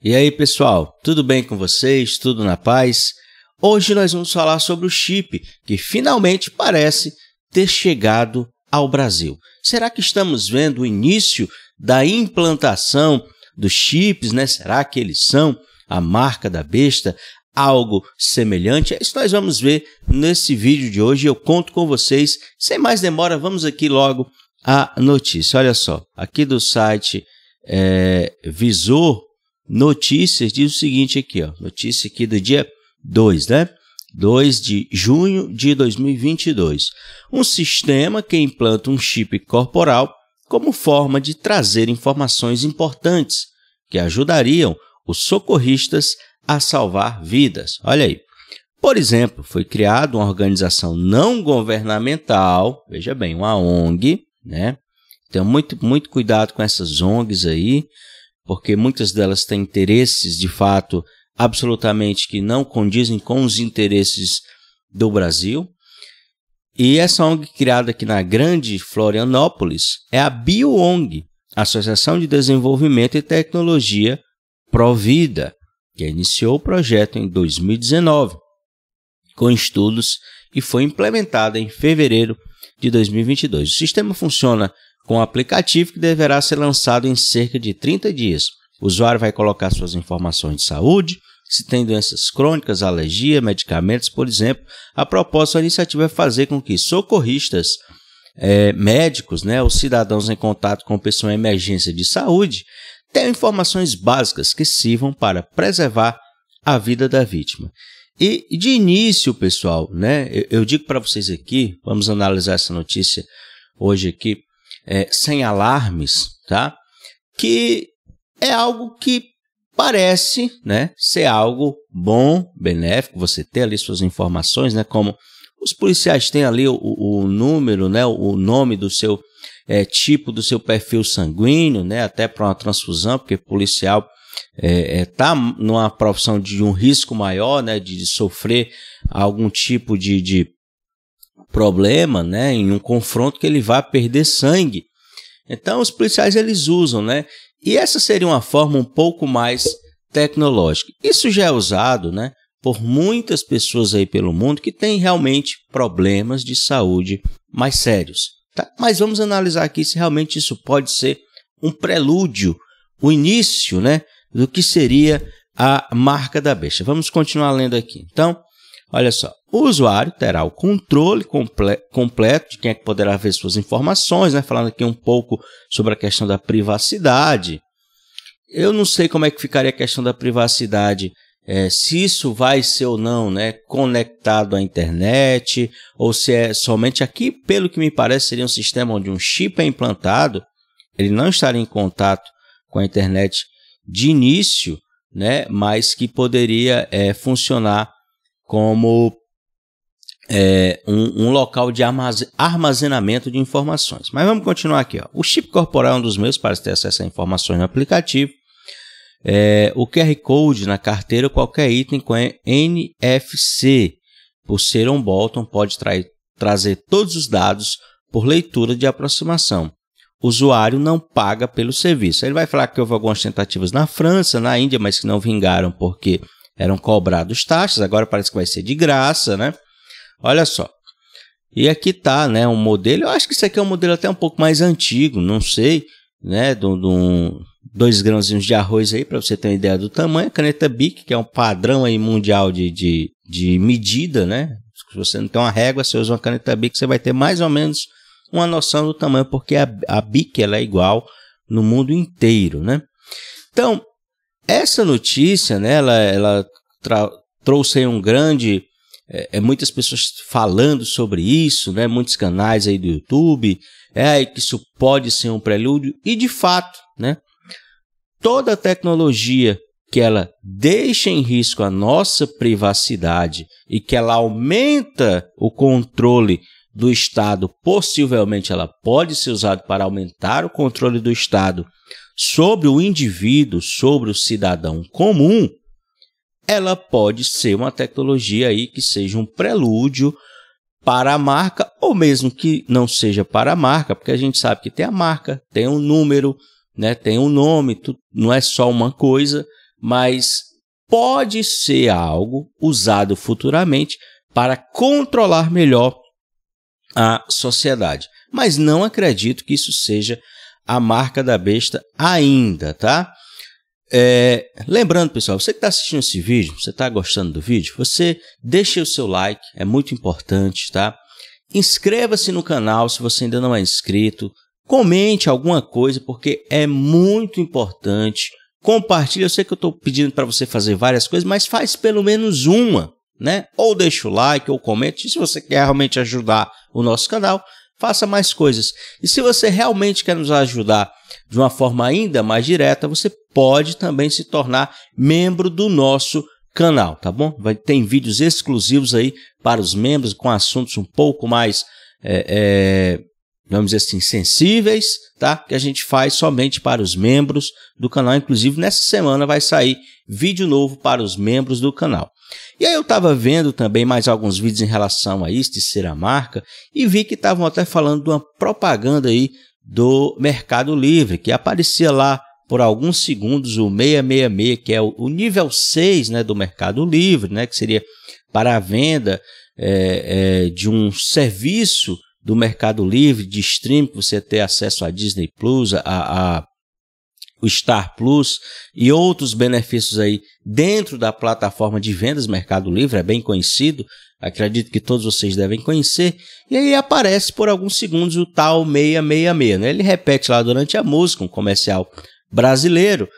E aí, pessoal, tudo bem com vocês? Tudo na paz? Hoje nós vamos falar sobre o chip que finalmente parece ter chegado ao Brasil. Será que estamos vendo o início da implantação dos chips, né? Será que eles são a marca da besta? Algo semelhante? É isso que nós vamos ver nesse vídeo de hoje. Eu conto com vocês. Sem mais demora, vamos aqui logo à notícia. Olha só, aqui do site é, Visor notícias diz o seguinte aqui, ó, notícia aqui do dia 2, né? 2 de junho de 2022. Um sistema que implanta um chip corporal como forma de trazer informações importantes que ajudariam os socorristas a salvar vidas. Olha aí. Por exemplo, foi criada uma organização não governamental, veja bem, uma ONG, né? Então, muito, muito cuidado com essas ONGs aí, porque muitas delas têm interesses, de fato, absolutamente que não condizem com os interesses do Brasil. E essa ONG criada aqui na grande Florianópolis é a BioONG, Associação de Desenvolvimento e Tecnologia Provida, que iniciou o projeto em 2019 com estudos e foi implementada em fevereiro de 2022. O sistema funciona com o um aplicativo que deverá ser lançado em cerca de 30 dias. O usuário vai colocar suas informações de saúde, se tem doenças crônicas, alergia, medicamentos, por exemplo. A proposta da iniciativa é fazer com que socorristas, é, médicos, né, os cidadãos em contato com pessoa em emergência de saúde, tenham informações básicas que sirvam para preservar a vida da vítima. E de início, pessoal, né, eu, eu digo para vocês aqui, vamos analisar essa notícia hoje aqui é, sem alarmes, tá? Que é algo que parece né, ser algo bom, benéfico, você ter ali suas informações, né? Como os policiais têm ali o, o número, né, o nome do seu é, tipo do seu perfil sanguíneo, né, até para uma transfusão, porque policial está é, é tá numa profissão de um risco maior né, de, de sofrer algum tipo de, de problema, né, em um confronto que ele vai perder sangue. Então os policiais eles usam, né? E essa seria uma forma um pouco mais tecnológica. Isso já é usado, né, por muitas pessoas aí pelo mundo que têm realmente problemas de saúde mais sérios. Tá? Mas vamos analisar aqui se realmente isso pode ser um prelúdio, o início, né, do que seria a marca da besta. Vamos continuar lendo aqui. Então, Olha só, o usuário terá o controle comple completo de quem é que poderá ver suas informações, né? falando aqui um pouco sobre a questão da privacidade. Eu não sei como é que ficaria a questão da privacidade, é, se isso vai ser ou não né, conectado à internet, ou se é somente aqui, pelo que me parece, seria um sistema onde um chip é implantado, ele não estaria em contato com a internet de início, né, mas que poderia é, funcionar como é, um, um, local de armazenamento de informações. Mas vamos continuar aqui. Ó. O chip corporal é um dos meus para ter acesso a informações no aplicativo. É, o QR Code na carteira ou qualquer item com NFC. Por ser um Bolton, pode trazer todos os dados por leitura de aproximação. O usuário não paga pelo serviço. Ele vai falar que houve algumas tentativas na França, na Índia, mas que não vingaram porque eram cobrados taxas, agora parece que vai ser de graça, né? Olha só. E aqui tá, né, um modelo, eu acho que isso aqui é um modelo até um pouco mais antigo, não sei, né, do um, dois grãozinhos de arroz aí, para você ter uma ideia do tamanho, caneta BIC, que é um padrão aí mundial de, de, de medida, né, se você não tem uma régua, você usa uma caneta BIC, você vai ter mais ou menos uma noção do tamanho, porque a, a BIC ela é igual no mundo inteiro, né. Então, essa notícia, né, ela, ela trouxe um grande. É, é, muitas pessoas falando sobre isso, né? Muitos canais aí do YouTube. É que isso pode ser um prelúdio. E de fato, né? Toda tecnologia que ela deixa em risco a nossa privacidade e que ela aumenta o controle do Estado, possivelmente ela pode ser usada para aumentar o controle do Estado sobre o indivíduo, sobre o cidadão comum, ela pode ser uma tecnologia aí que seja um prelúdio para a marca, ou mesmo que não seja para a marca, porque a gente sabe que tem a marca, tem um número, né, tem um nome, tu, não é só uma coisa, mas pode ser algo usado futuramente para controlar melhor a sociedade. Mas não acredito que isso seja a marca da besta ainda, tá? É, lembrando, pessoal, você que está assistindo esse vídeo, você está gostando do vídeo, você deixe o seu like, é muito importante, tá? Inscreva-se no canal se você ainda não é inscrito, comente alguma coisa porque é muito importante. Compartilhe, eu sei que eu estou pedindo para você fazer várias coisas, mas faz pelo menos uma, né? Ou deixa o like, ou comente, se você quer realmente ajudar o nosso canal faça mais coisas. E se você realmente quer nos ajudar de uma forma ainda mais direta, você pode também se tornar membro do nosso canal, tá bom? Vai, tem vídeos exclusivos aí para os membros com assuntos um pouco mais, é, é, vamos dizer assim, sensíveis, tá? Que a gente faz somente para os membros do canal. Inclusive, nessa semana vai sair vídeo novo para os membros do canal. E aí eu estava vendo também mais alguns vídeos em relação a isso, de ser a marca, e vi que estavam até falando de uma propaganda aí do Mercado Livre, que aparecia lá por alguns segundos o 666, que é o, nível 6 né, do Mercado Livre, né, que seria para a venda é, é, de um serviço do Mercado Livre de streaming, que você ter acesso a Disney Plus, a, a o Star Plus e outros benefícios aí dentro da plataforma de vendas Mercado Livre, é bem conhecido, acredito que todos vocês devem conhecer. E aí aparece por alguns segundos o tal 666, né? Ele repete lá durante a música, um comercial brasileiro.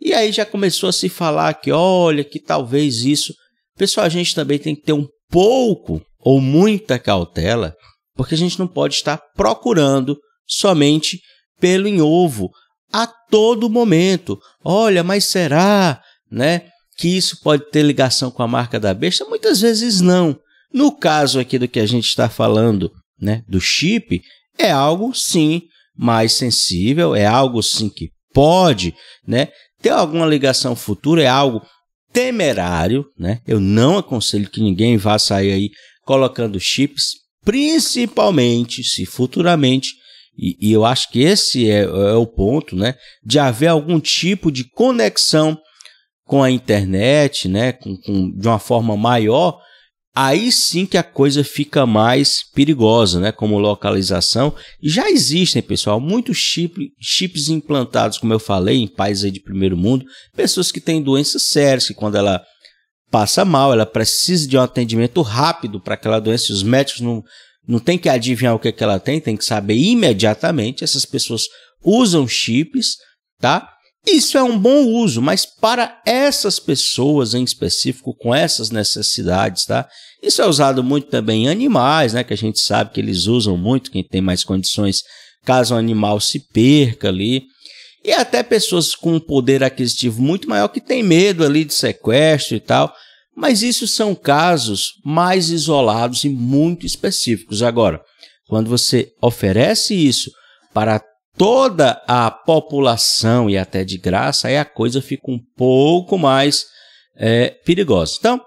E aí já começou a se falar que olha, que talvez isso. Pessoal, a gente também tem que ter um pouco ou muita cautela, porque a gente não pode estar procurando somente pelo em ovo a todo momento. Olha, mas será, né, que isso pode ter ligação com a marca da besta? Muitas vezes não. No caso aqui do que a gente está falando, né, do chip, é algo sim mais sensível, é algo sim que pode, né, ter alguma ligação futura, é algo temerário, né? Eu não aconselho que ninguém vá sair aí colocando chips, principalmente se futuramente e, e eu acho que esse é, é o ponto, né? De haver algum tipo de conexão com a internet, né? Com, com, de uma forma maior, aí sim que a coisa fica mais perigosa, né? Como localização. E já existem, pessoal, muitos chip, chips implantados, como eu falei, em países de primeiro mundo, pessoas que têm doenças sérias, que quando ela passa mal, ela precisa de um atendimento rápido para aquela doença, os médicos não não tem que adivinhar o que, é que ela tem, tem que saber imediatamente. Essas pessoas usam chips, tá? Isso é um bom uso, mas para essas pessoas em específico, com essas necessidades, tá? Isso é usado muito também em animais, né? Que a gente sabe que eles usam muito, quem tem mais condições, caso um animal se perca ali. E até pessoas com um poder aquisitivo muito maior que tem medo ali de sequestro e tal. Mas isso são casos mais isolados e muito específicos. Agora, quando você oferece isso para toda a população e até de graça, aí a coisa fica um pouco mais é, perigosa. Então,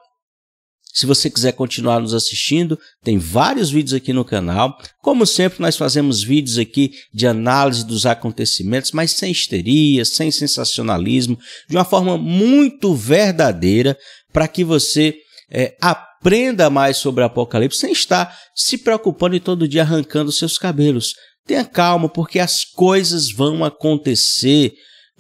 se você quiser continuar nos assistindo, tem vários vídeos aqui no canal. Como sempre, nós fazemos vídeos aqui de análise dos acontecimentos, mas sem histeria, sem sensacionalismo, de uma forma muito verdadeira, para que você é, aprenda mais sobre o Apocalipse sem estar se preocupando e todo dia arrancando seus cabelos. Tenha calma, porque as coisas vão acontecer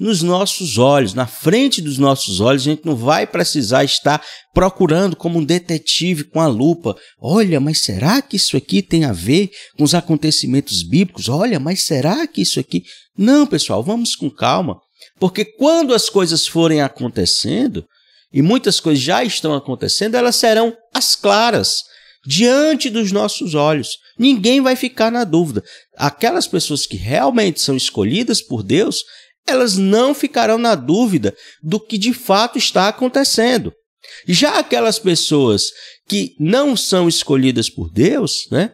nos nossos olhos, na frente dos nossos olhos. A gente não vai precisar estar procurando como um detetive com a lupa. Olha, mas será que isso aqui tem a ver com os acontecimentos bíblicos? Olha, mas será que isso aqui. Não, pessoal, vamos com calma, porque quando as coisas forem acontecendo, e muitas coisas já estão acontecendo, elas serão as claras diante dos nossos olhos. Ninguém vai ficar na dúvida. Aquelas pessoas que realmente são escolhidas por Deus, elas não ficarão na dúvida do que de fato está acontecendo. Já aquelas pessoas que não são escolhidas por Deus, né?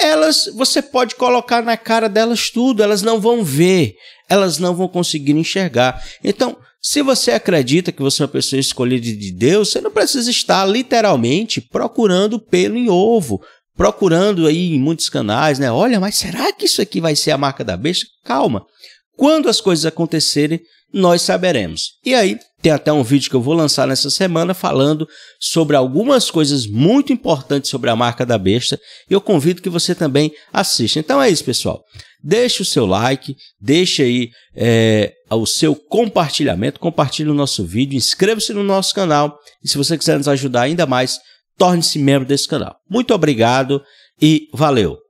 Elas, você pode colocar na cara delas tudo, elas não vão ver, elas não vão conseguir enxergar. Então, se você acredita que você é uma pessoa escolhida de Deus, você não precisa estar literalmente procurando pelo em ovo, procurando aí em muitos canais, né? Olha, mas será que isso aqui vai ser a marca da besta? Calma. Quando as coisas acontecerem, nós saberemos. E aí, tem até um vídeo que eu vou lançar nessa semana falando sobre algumas coisas muito importantes sobre a marca da besta. E eu convido que você também assista. Então é isso, pessoal. Deixe o seu like, deixe aí é, o seu compartilhamento, compartilhe o nosso vídeo, inscreva-se no nosso canal. E se você quiser nos ajudar ainda mais, torne-se membro desse canal. Muito obrigado e valeu!